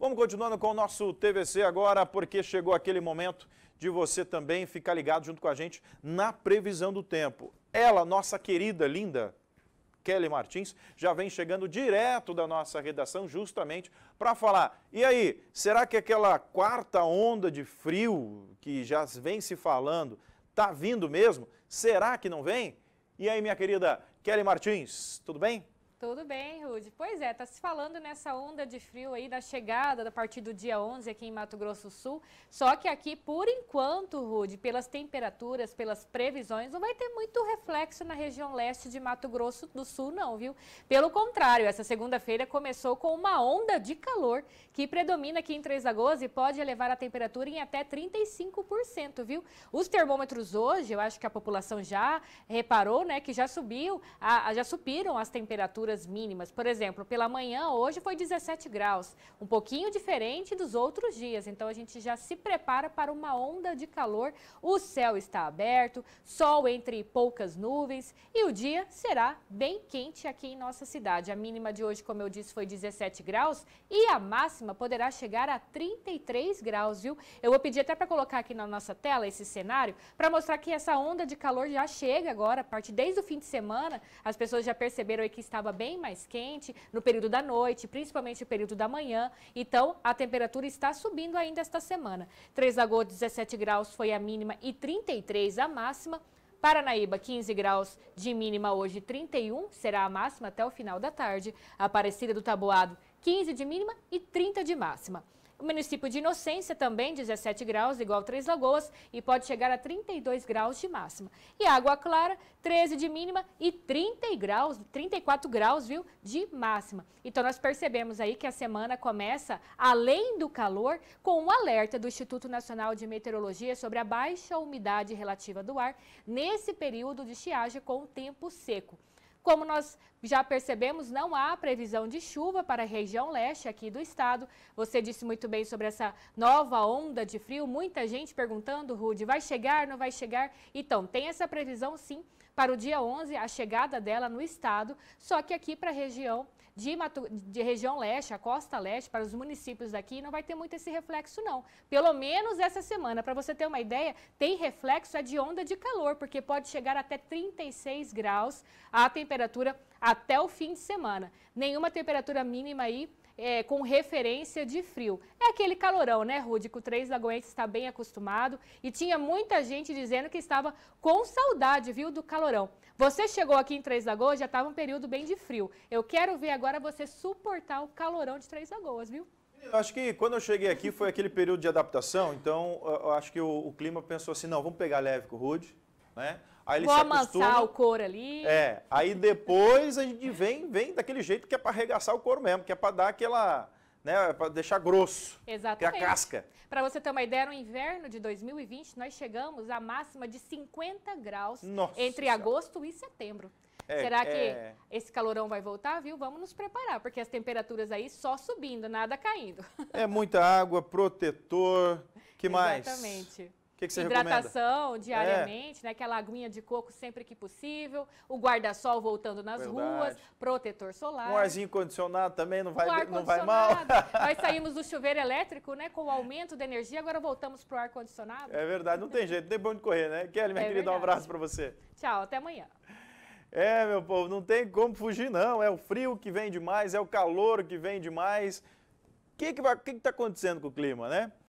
Vamos continuando com o nosso TVC agora, porque chegou aquele momento de você também ficar ligado junto com a gente na previsão do tempo. Ela, nossa querida, linda, Kelly Martins, já vem chegando direto da nossa redação justamente para falar. E aí, será que aquela quarta onda de frio que já vem se falando está vindo mesmo? Será que não vem? E aí, minha querida Kelly Martins, tudo bem? Tudo bem, Rude. Pois é, está se falando nessa onda de frio aí da chegada da partir do dia 11 aqui em Mato Grosso do Sul. Só que aqui, por enquanto, Rude, pelas temperaturas, pelas previsões, não vai ter muito reflexo na região leste de Mato Grosso do Sul, não, viu? Pelo contrário, essa segunda-feira começou com uma onda de calor que predomina aqui em Três Lagoas e pode elevar a temperatura em até 35%, viu? Os termômetros hoje, eu acho que a população já reparou, né, que já subiu, a, a, já subiram as temperaturas temperaturas mínimas. Por exemplo, pela manhã hoje foi 17 graus, um pouquinho diferente dos outros dias. Então a gente já se prepara para uma onda de calor. O céu está aberto, sol entre poucas nuvens e o dia será bem quente aqui em nossa cidade. A mínima de hoje, como eu disse, foi 17 graus e a máxima poderá chegar a 33 graus, viu? Eu vou pedir até para colocar aqui na nossa tela esse cenário para mostrar que essa onda de calor já chega agora, a partir desde o fim de semana, as pessoas já perceberam que estava bem mais quente no período da noite, principalmente no período da manhã. Então, a temperatura está subindo ainda esta semana. Três agosto, 17 graus foi a mínima e 33 a máxima. Paranaíba, 15 graus de mínima hoje, 31 será a máxima até o final da tarde. Aparecida do Taboado, 15 de mínima e 30 de máxima. O tipo município de Inocência também 17 graus, igual Três Lagoas, e pode chegar a 32 graus de máxima. E Água Clara, 13 de mínima e 30 graus, 34 graus, viu, de máxima. Então nós percebemos aí que a semana começa, além do calor, com um alerta do Instituto Nacional de Meteorologia sobre a baixa umidade relativa do ar nesse período de estiagem com o tempo seco. Como nós já percebemos, não há previsão de chuva para a região leste aqui do estado. Você disse muito bem sobre essa nova onda de frio. Muita gente perguntando, Rude, vai chegar, não vai chegar? Então, tem essa previsão sim para o dia 11, a chegada dela no estado, só que aqui para a região de, de região leste, a costa leste, para os municípios daqui, não vai ter muito esse reflexo não. Pelo menos essa semana, para você ter uma ideia, tem reflexo é de onda de calor, porque pode chegar até 36 graus a temperatura até o fim de semana. Nenhuma temperatura mínima aí é, com referência de frio. É aquele calorão, né, Rude, que o Três Lagoentes está bem acostumado e tinha muita gente dizendo que estava com saudade, viu, do calor calorão. Você chegou aqui em Três Lagoas, já estava um período bem de frio. Eu quero ver agora você suportar o calorão de Três Lagoas, viu? Eu acho que quando eu cheguei aqui foi aquele período de adaptação, então eu acho que o, o clima pensou assim, não, vamos pegar leve com o Rude, né? Aí ele Vou se acostuma, amassar o couro ali. É, aí depois a gente vem, vem daquele jeito que é para arregaçar o couro mesmo, que é para dar aquela né, é para deixar grosso, é Exatamente. criar casca. Para você ter uma ideia, no inverno de 2020 nós chegamos à máxima de 50 graus Nossa entre agosto e setembro. É, Será que é... esse calorão vai voltar, viu? Vamos nos preparar, porque as temperaturas aí só subindo, nada caindo. É muita água, protetor, que Exatamente. mais? Exatamente que, que você Hidratação recomenda? diariamente, é. né? Aquela aguinha de coco sempre que possível, o guarda-sol voltando nas Verdade. ruas, protetor solar. Um arzinho condicionado também não vai, não vai mal. Nós saímos do chuveiro elétrico, né? Com o aumento da energia, agora voltamos para o ar condicionado. É verdade, não tem jeito, tem bom de correr, né? Kelly, minha é querida, um abraço para você. Tchau, até amanhã. É, meu povo, não tem como fugir, não. É o frio que vem demais, é o calor que vem demais. O que está que que tá acontecendo com o clima, né?